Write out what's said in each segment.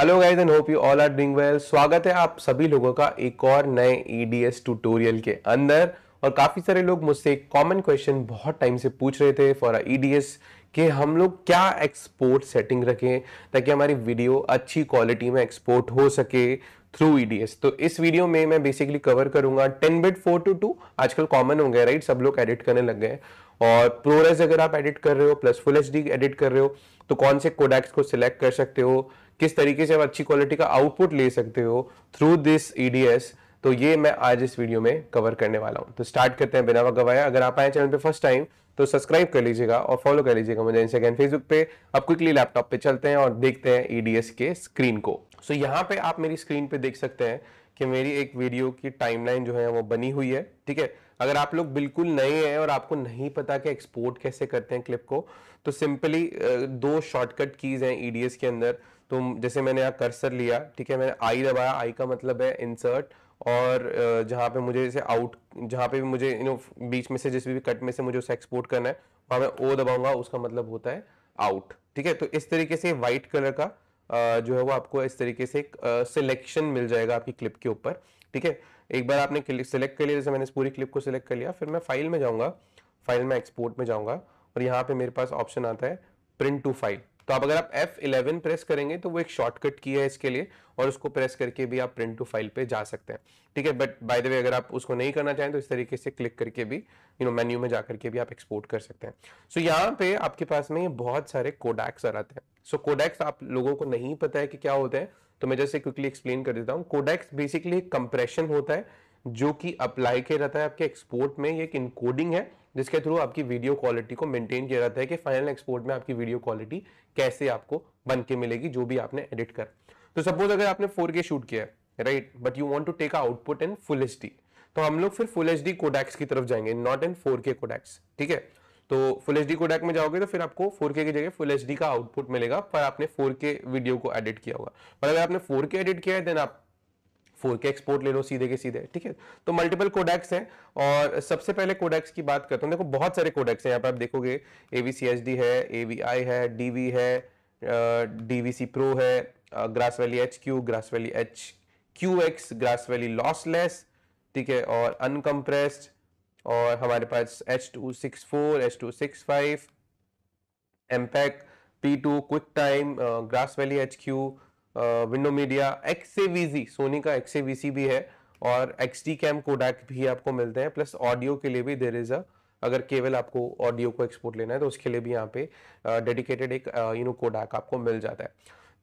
hello guys and hope you all are doing well स्वागत है आप सभी लोगों का एक और नए ईडीएस e ट्यूटोरियल के अंदर और काफ़ी सारे लोग मुझसे एक कॉमन क्वेश्चन बहुत टाइम से पूछ रहे थे फॉर ईडीएस कि हम लोग क्या एक्सपोर्ट सेटिंग रखें ताकि हमारी वीडियो अच्छी क्वालिटी में एक्सपोर्ट हो सके थ्रू ईडीएस e तो इस वीडियो में मैं बेसिकली कवर करूंगा ten bit four two two आजकल कॉमन हो गया राइट सब लोग एडिट करने लग गए और प्रोरेस अगर आप एडिट कर रहे हो प्लस फुल एच एडिट कर रहे हो तो कौन से कोडेक्स को सिलेक्ट कर सकते हो किस तरीके से आप अच्छी क्वालिटी का आउटपुट ले सकते हो थ्रू दिस ईडीएस तो ये मैं आज इस वीडियो में कवर करने वाला हूँ तो स्टार्ट करते हैं बिना गवाया अगर आप आए चैनल पे फर्स्ट टाइम तो सब्सक्राइब कर लीजिएगा और फॉलो कर लीजिएगा मुझे इंस्टाग्राम फेसबुक पे अब क्विकली लैपटॉप पे चलते हैं और देखते हैं ईडीएस e के स्क्रीन को सो so, यहाँ पे आप मेरी स्क्रीन पे देख सकते हैं कि मेरी एक वीडियो की टाइमलाइन जो है वो बनी हुई है ठीक है अगर आप लोग बिल्कुल नए हैं और आपको नहीं पता कि एक्सपोर्ट कैसे करते हैं क्लिप को तो सिंपली दो शॉर्टकट कीज़ हैं ईडीएस e के अंदर तो जैसे मैंने यहाँ कर्सर लिया ठीक है मैंने आई दबाया आई का मतलब है इंसर्ट और जहाँ पे मुझे जैसे आउट जहाँ पे भी मुझे यू नो बीच में से जिस भी कट में से मुझे उसे एक्सपोर्ट करना है वहाँ मैं ओ दबाऊंगा उसका मतलब होता है आउट ठीक है तो इस तरीके से वाइट कलर का जो है वो आपको इस तरीके से एक सिलेक्शन मिल जाएगा आपकी क्लिप के ऊपर ठीक है एक बार आपने सिलेक्ट कर लिया जैसे मैंने इस पूरी क्लिप को सिलेक्ट कर लिया फिर मैं फाइल में जाऊँगा फाइल में एक्सपोर्ट में जाऊँगा और यहाँ पे मेरे पास ऑप्शन आता है प्रिंट टू फाइल तो आप अगर आप F11 प्रेस करेंगे तो वो एक शॉर्टकट की है इसके लिए और उसको प्रेस करके भी आप प्रिंट टू फाइल पे जा सकते हैं ठीक है बट बाय द वे अगर आप उसको नहीं करना चाहें तो इस तरीके से क्लिक करके भी यू नो मेन्यू में जा करके भी आप एक्सपोर्ट कर सकते हैं सो so, यहाँ पे आपके पास में ये बहुत सारे कोडैक्स आ आते हैं सो so, कोडैक्स आप लोगों को नहीं पता है कि क्या होते हैं तो मैं जैसे क्विकली एक्सप्लेन कर देता हूँ कोडैक्स बेसिकली कंप्रेशन होता है जो कि अप्लाई के रहता है आपके एक्सपोर्ट में ये एक इनकोडिंग है जिसके थ्रू आपकी वीडियो क्वालिटी को मेंटेन किया जाता है कि फाइनल एक्सपोर्ट में आपकी वीडियो क्वालिटी कैसे आपको बन के मिलेगी जो भी आपने एडिट कर तो सपोज अगर आपने फोर शूट किया है right but you want to take output in full H तो हम लोग फिर फुल एच डी की तरफ जाएंगे नॉट इन फोर के ठीक है तो फुल एच डी में जाओगे तो फिर आपको फोर की जगह फुल एच का आउटपुट मिलेगा पर आपने फोर वीडियो को एडिट किया होगा पर अगर आपने फोर एडिट किया है देन आप फोर के एक्सपोर्ट ले लो सीधे के सीधे ठीक है तो मल्टीपल कोडेक्स हैं और सबसे पहले कोडेक्स की बात करता हूँ देखो बहुत सारे कोडेक्स हैं यहाँ पर आप देखोगे A V C H D है ए वी आई है डी वी है डी वी सी प्रो है grass valley H Q grass valley H Q X grass valley lossless ठीक है और अनकम्प्रेस्ड और हमारे पास H two six four H two six five MPEG P two QuickTime grass valley H Q window media X XAVC Sony का XAVC भी है और एक्स डी कैम कोडैक भी आपको मिलते हैं प्लस ऑडियो के लिए भी देर इज़ अ अगर केवल आपको ऑडियो को एक्सपोर्ट लेना है तो उसके लिए भी यहाँ पे डेडिकेटेड एक यू नो कोडैक आपको मिल जाता है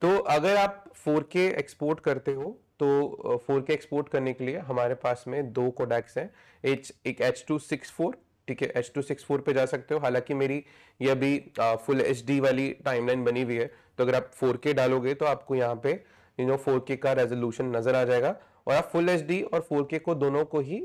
तो अगर आप 4K एक्सपोर्ट करते हो तो 4K एक्सपोर्ट करने के लिए हमारे पास में दो कोडैक्स हैं एच एक एच टू सिक्स फोर ठीक है एच टू सिक्स फोर पर जा सकते हो हालांकि मेरी यह भी फुल एच डी वाली टाइमलाइन बनी हुई है तो अगर आप 4K डालोगे तो आपको यहाँ पे यू नो 4K का रेजोल्यूशन नजर आ जाएगा और आप फुल एच और 4K को दोनों को ही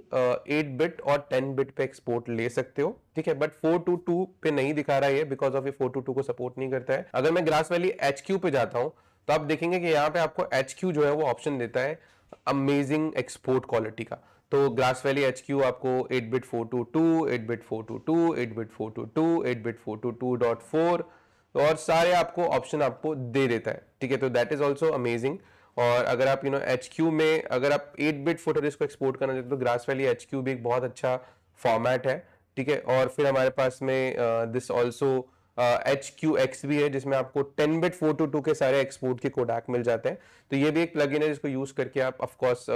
एट बिट और टेन बिट पे एक्सपोर्ट ले सकते हो ठीक है बट फोर टू टू पे नहीं दिखा रहा है बिकॉज ऑफ ये फोर टू टू को सपोर्ट नहीं करता है अगर मैं ग्रास वैली एच पे जाता हूँ तो आप देखेंगे कि यहाँ पे आपको एच जो है वो ऑप्शन देता है अमेजिंग एक्सपोर्ट क्वालिटी का तो ग्रास वैली एच क्यू आपको eight bit four two two eight bit four two two eight bit four two two eight bit four two two dot four और सारे आपको ऑप्शन आपको दे देता है ठीक है तो दैट इज ऑल्सो अमेजिंग और अगर आप यू नो एच क्यू में अगर आप एट बिट फोटो को एक्सपोर्ट करना चाहते हो तो ग्रास वैली एच क्यू भी एक बहुत अच्छा फॉर्मेट है ठीक है और फिर हमारे पास में this also H Q X भी है जिसमें आपको टेन बिट फोटो टू के सारे एक्सपोर्ट के कोडाक मिल जाते हैं तो ये भी एक प्लग है जिसको यूज करके आप ऑफकोर्स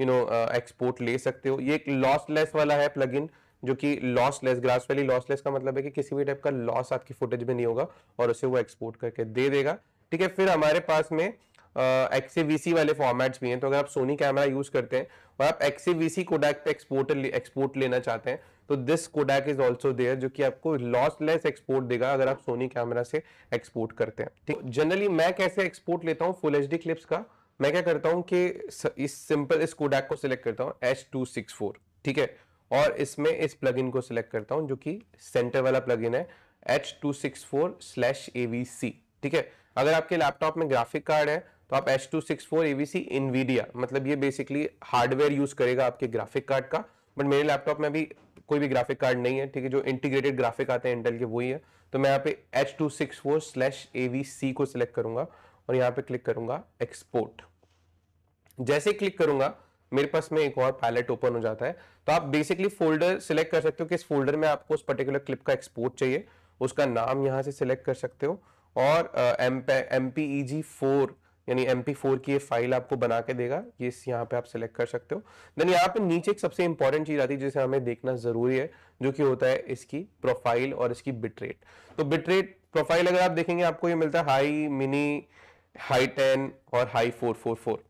यू नो एक्सपोर्ट ले सकते हो ये एक लॉस लेस वाला है प्लग जो कि लॉसलेस ग्रास वैली लॉसलेस का मतलब है कि किसी भी टाइप का लॉस आपकी फुटेज में नहीं होगा और उसे वो एक्सपोर्ट करके दे देगा ठीक है फिर हमारे पास में एक्सीवीसी वाले फॉर्मेट्स भी हैं तो अगर आप सोनी कैमरा यूज करते हैं और आप एक्सीवीसी कोडैक पे एक्सपोर्ट एक्सपोर्ट लेना चाहते हैं तो this codec is also there जो कि आपको लॉसलेस एक्सपोर्ट देगा अगर आप सोनी कैमरा से एक्सपोर्ट करते हैं ठीक जनरली मैं कैसे एक्सपोर्ट लेता हूँ फुल एच क्लिप्स का मैं क्या करता हूँ कि इस सिंपल इस कोडैक को सिलेक्ट करता हूँ एच ठीक है और इसमें इस इन को सिलेक्ट करता हूं जो कि सेंटर वाला इन है H two six four slash A V C ठीक है अगर आपके लैपटॉप में ग्राफिक कार्ड है तो आप H two six four A V C मतलब ये बेसिकली हार्डवेयर यूज करेगा आपके ग्राफिक कार्ड का बट मेरे लैपटॉप में भी कोई भी ग्राफिक कार्ड नहीं है ठीक है जो इंटीग्रेटेड ग्राफिक आते हैं इंटेल के वही है तो मैं यहाँ पे H two six four slash A V C को सिलेक्ट करूंगा और यहाँ पे क्लिक करूंगा एक्सपोर्ट जैसे क्लिक करूंगा मेरे पास में एक और पैलेट ओपन हो जाता है तो आप बेसिकली फोल्डर सिलेक्ट कर सकते हो कि इस फोल्डर में आपको उस पर्टिकुलर क्लिप का एक्सपोर्ट चाहिए उसका नाम यहाँ से सिलेक्ट कर सकते हो और M P E G four यानी एम पी फोर की ये फाइल आपको बना के देगा ये यहाँ पे आप सिलेक्ट कर सकते हो देन यहाँ पे नीचे एक सबसे इंपॉर्टेंट चीज़ आती है जिसे हमें देखना ज़रूरी है जो कि होता है इसकी प्रोफाइल और इसकी बिटरेट तो बिटरेट प्रोफाइल अगर आप देखेंगे आपको ये मिलता है हाई मिनी हाई टेन और हाई फोर फोर फोर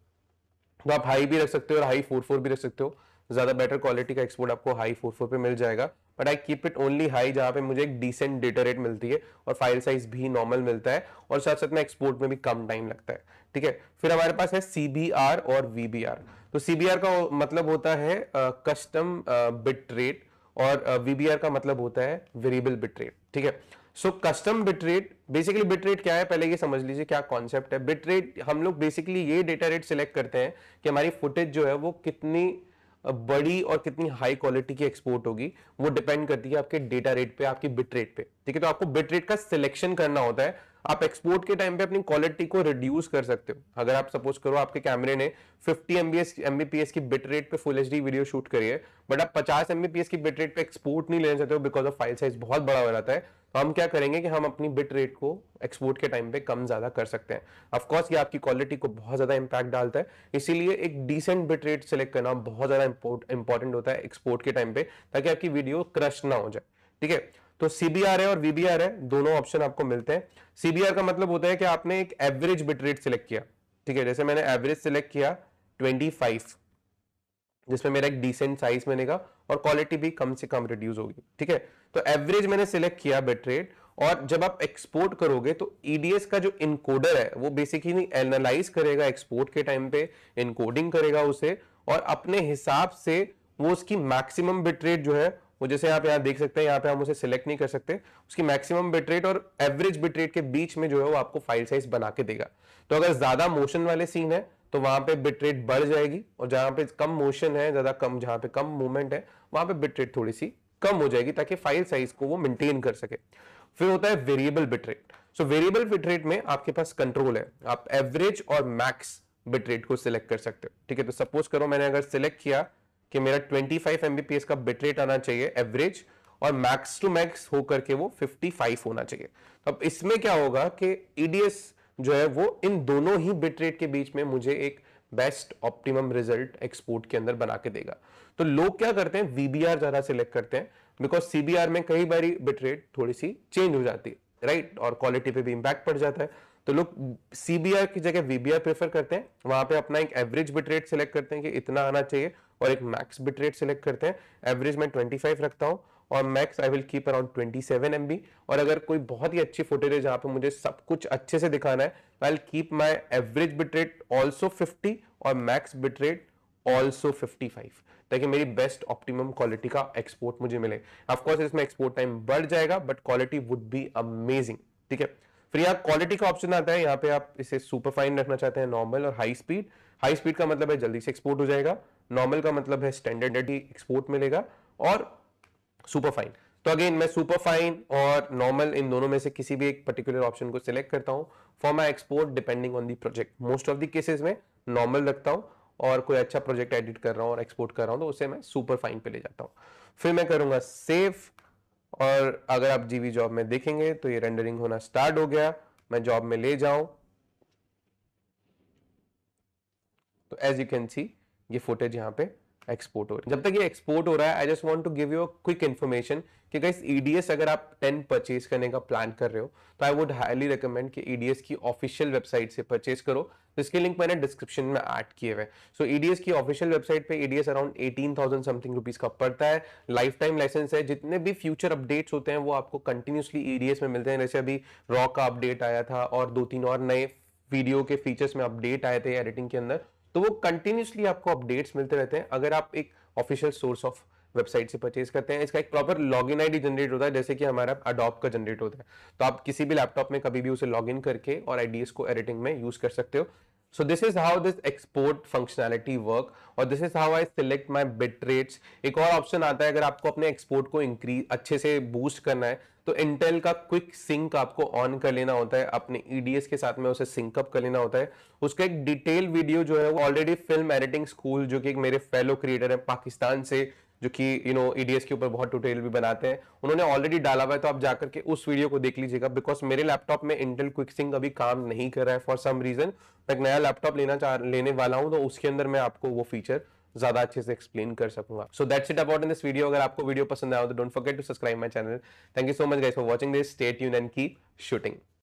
तो आप हाई भी रख सकते हो और हाई फोर फोर भी रख सकते हो ज़्यादा बेटर क्वालिटी का एक्सपोर्ट आपको हाई फोर फोर पे मिल जाएगा but I keep it only high जहां पे मुझे एक डिसेंट डेटा रेट मिलती है और फाइल साइज भी नॉर्मल मिलता है और साथ साथ में एक्सपोर्ट में भी कम टाइम लगता है ठीक है फिर हमारे पास है सीबीआर और वी तो सीबीआर का मतलब होता है कस्टम बिट रेट और वी का मतलब होता है वेरिएबल बिट रेट ठीक है so custom bit basically bit क्या है पहले ये समझ लीजिए क्या कॉन्सेप्ट है बिट हम लोग बेसिकली ये डेटा रेट सिलेक्ट करते हैं कि हमारी फुटेज जो है वो कितनी बड़ी और कितनी हाई क्वालिटी की एक्सपोर्ट होगी वो डिपेंड करती है आपके डेटा रेट पे आपकी बिट पे ठीक है तो आपको बिट का सिलेक्शन करना होता है आप एक्सपोर्ट के टाइम पे अपनी क्वालिटी को रिड्यूस कर सकते हो अगर आप सपोज करो आपके कैमरे ने 50 एमबीएस एमबीपीएस की बिट रेट पे फुल एच वीडियो शूट करी है बट आप 50 एमबीपीएस की बिट रेट पे एक्सपोर्ट नहीं लेना चाहते हो बिकॉज ऑफ फाइल साइज बहुत बड़ा हो जाता है तो हम क्या करेंगे कि हम अपनी बिट रेट को एक्सपोर्ट के टाइम पे कम ज्यादा कर सकते हैं अफकोर्स ये आपकी क्वालिटी को बहुत ज्यादा इंपैक्ट डालता है इसीलिए एक डिसेंट बिट रेट सेलेक्ट करना बहुत ज्यादा इंपॉर्टेंट होता है एक्सपोर्ट के टाइम पे ताकि आपकी वीडियो क्रश ना हो जाए ठीक है तो सीबीआर है और वीबीआर है दोनों ऑप्शन आपको मिलते हैं सीबीआर का मतलब होता है कि आपने एक एवरेज बिट सिलेक्ट किया ठीक है जैसे मैंने एवरेज सिलेक्ट किया 25 जिसमें मेरा एक डिसेंट साइज मिलेगा और क्वालिटी भी कम से कम रिड्यूस होगी ठीक है तो एवरेज मैंने सिलेक्ट किया बिट और जब आप एक्सपोर्ट करोगे तो ईडीएस e का जो इनकोडर है वो बेसिकली एनालाइज करेगा एक्सपोर्ट के टाइम पे इनकोडिंग करेगा उसे और अपने हिसाब से वो उसकी मैक्सिमम बिट जो है वो जैसे आप यहाँ देख सकते हैं यहाँ पे हम उसे सिलेक्ट नहीं कर सकते उसकी मैक्सिमम बिटरेट और एवरेज बिटरेट के बीच में जो है वो आपको फाइल साइज बना के देगा तो अगर ज्यादा मोशन वाले सीन है तो वहां पे बिटरेट बढ़ जाएगी और जहां पे कम मोशन है ज्यादा कम जहां पे कम मूवमेंट है वहां पे बिटरेट थोड़ी सी कम हो जाएगी ताकि फाइल साइज को वो मेंटेन कर सके फिर होता है variable bitrate so variable bitrate में आपके पास कंट्रोल है आप एवरेज और मैक्स बिटरेट को सिलेक्ट कर सकते हो ठीक है तो सपोज करो मैंने अगर सिलेक्ट किया कि मेरा 25 फाइव एमबीपीएस का बिटरेट आना चाहिए एवरेज और मैक्स टू मैक्स होकर के वो 55 होना चाहिए तो अब इसमें क्या होगा कि ईडीएस e जो है वो इन दोनों ही बिटरेट के बीच में मुझे एक बेस्ट ऑप्टिमम रिजल्ट एक्सपोर्ट के अंदर बना के देगा तो लोग क्या करते हैं वीबीआर ज्यादा सिलेक्ट करते हैं बिकॉज सीबीआर में कई बार बिटरेट थोड़ी सी चेंज हो जाती है राइट और क्वालिटी पे भी इंपैक्ट पड़ जाता है तो लोग सीबीआर की जगह वीबीआर प्रेफर करते हैं वहां पे अपना एक एवरेज बिटरेट सिलेक्ट करते हैं कि इतना आना चाहिए और एक मैक्स बिट रेट सिलेक्ट करते हैं एवरेज मैं 25 रखता हूँ और max I will keep around 27 seven और अगर कोई बहुत ही अच्छी फुटेज है जहाँ पे मुझे सब कुछ अच्छे से दिखाना है I will keep my average bit rate also fifty और मैक्स बिट रेट ऑल्सो 55 ताकि मेरी बेस्ट ऑप्टिमम क्वालिटी का एक्सपोर्ट मुझे मिले ऑफकोर्स इसमें एक्सपोर्ट टाइम बढ़ जाएगा but quality would be amazing ठीक है फिर यहाँ क्वालिटी का ऑप्शन आता है यहाँ पे आप इसे सुपर फाइन रखना चाहते हैं नॉर्मल और हाई स्पीड हाई स्पीड का मतलब है जल्दी से एक्सपोर्ट हो जाएगा नॉर्मल का मतलब है स्टैंडर्ड एक्सपोर्ट मिलेगा और सुपरफाइन तो अगेन मैं सुपरफाइन और नॉर्मल इन दोनों में से किसी भी एक पर्टिकुलर ऑप्शन को सिलेक्ट करता हूँ for my export depending on the project most of the cases में नॉर्मल रखता हूँ और कोई अच्छा प्रोजेक्ट एडिट कर रहा हूँ और एक्सपोर्ट कर रहा हूँ तो उसे मैं सुपर फाइन पे ले जाता हूँ फिर मैं करूंगा सेफ और अगर आप जीवी जॉब में देखेंगे तो ये रेंडरिंग होना स्टार्ट हो गया मैं जॉब में ले जाऊं तो एज यू कैन सी ये फुटेज यहाँ पे एक्सपोर्ट हो रही है जब तक ये एक्सपोर्ट हो रहा है I just want to give you quick information कि गाइस ईडीएस e अगर आप टेन परचेज करने का प्लान कर रहे हो तो आई वुड हाईली रिकमेंड कि ईडीएस e की ऑफिशियल वेबसाइट से परचेज करो इसके लिंक मैंने डिस्क्रिप्शन में ऐड किए हुए सो ईडीएस e की ऑफिशियल वेबसाइट पे EDIUS around eighteen thousand something rupees का पड़ता है लाइफ टाइम लाइसेंस है जितने भी फ्यूचर अपडेट्स होते हैं वो आपको कंटिन्यूसली ईडीएस में मिलते हैं जैसे अभी रॉ का अपडेट आया था और दो तीन और नए वीडियो के फीचर्स में अपडेट आए थे एडिटिंग के अंदर तो वो कंटिन्यूसली आपको अपडेट्स मिलते रहते हैं अगर आप एक ऑफिशियल सोर्स ऑफ वेबसाइट से परचेज करते हैं इसका एक proper log in I generate होता है जैसे कि हमारा अडॉप का जनरेट होता है तो आप किसी भी लैपटॉप में कभी भी उसे लॉग इन करके और आई को एडिटिंग में यूज कर सकते हो So this is how this export functionality work और this is how I select my bit rates एक और ऑप्शन आता है अगर आपको अपने एक्सपोर्ट को इंक्रीज अच्छे से बूस्ट करना है तो इंटेल का क्विक सिंक आपको ऑन कर लेना होता है अपने ईडीएस e के साथ में उसे सिंक अप कर लेना होता है उसका एक डिटेल वीडियो जो है वो ऑलरेडी फिल्म एडिटिंग स्कूल जो कि एक मेरे फेलो क्रिएटर है पाकिस्तान से जो कि यू नो ईडीएस के ऊपर बहुत टूटेल भी बनाते हैं उन्होंने ऑलरेडी डाला हुआ है तो आप जाकर के उस वीडियो को देख लीजिएगा बिकॉज मेरे लैपटॉप में इंटेल क्विक सिंक अभी काम नहीं कर रहा है फॉर सम रीजन मैं एक नया लैपटॉप लेना चाह लेने वाला हूँ तो उसके अंदर मैं आपको वो फीचर ज्यादा अच्छे से एक्सप्लेन कर सकूंगा so that's it about in this video अगर आपको वीडियो पसंद आया तो don't forget to subscribe my channel thank you so much guys for watching this stay यून एंड कीप शूटिंग